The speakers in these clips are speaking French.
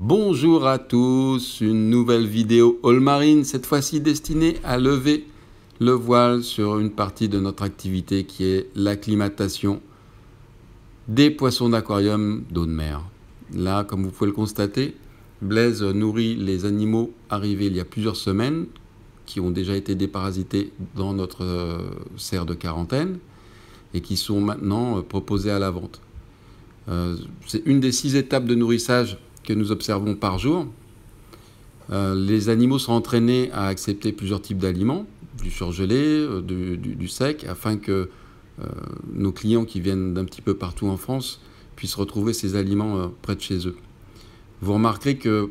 Bonjour à tous, une nouvelle vidéo All Marine, cette fois-ci destinée à lever le voile sur une partie de notre activité qui est l'acclimatation des poissons d'aquarium d'eau de mer. Là, comme vous pouvez le constater, Blaise nourrit les animaux arrivés il y a plusieurs semaines qui ont déjà été déparasités dans notre euh, serre de quarantaine et qui sont maintenant euh, proposés à la vente. Euh, c'est une des six étapes de nourrissage nous observons par jour, euh, les animaux sont entraînés à accepter plusieurs types d'aliments, du surgelé, euh, du, sec, afin que euh, nos clients qui viennent d'un petit peu partout en France puissent retrouver ces aliments près de chez eux. Vous remarquerez qu'il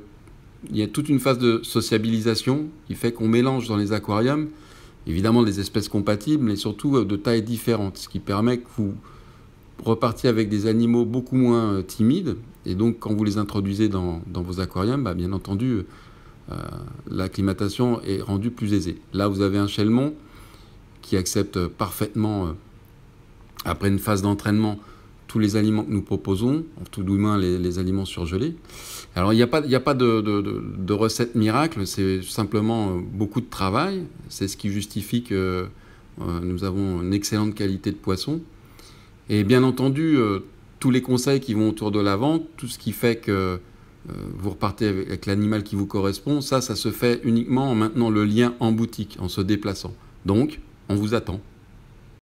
y a toute une phase de sociabilisation qui fait qu'on mélange dans les aquariums, évidemment des espèces compatibles, mais surtout de tailles différentes, ce qui permet que vous repartir avec des animaux beaucoup moins euh, timides. Et donc, quand vous les introduisez dans, vos aquariums, bah, bien entendu, euh, l'acclimatation est rendue plus aisée. Là, vous avez un chelmon qui accepte parfaitement, euh, après une phase d'entraînement, tous les aliments que nous proposons, en tout doux moins les, aliments surgelés. Alors il n'y a pas, a pas de, recette miracle, c'est simplement beaucoup de travail. C'est ce qui justifie que nous avons une excellente qualité de poisson. Et bien entendu, euh, tous les conseils qui vont autour de la vente, tout ce qui fait que euh, vous repartez avec, avec l'animal qui vous correspond, ça, ça se fait uniquement en maintenant le lien en boutique, en se déplaçant. Donc, on vous attend.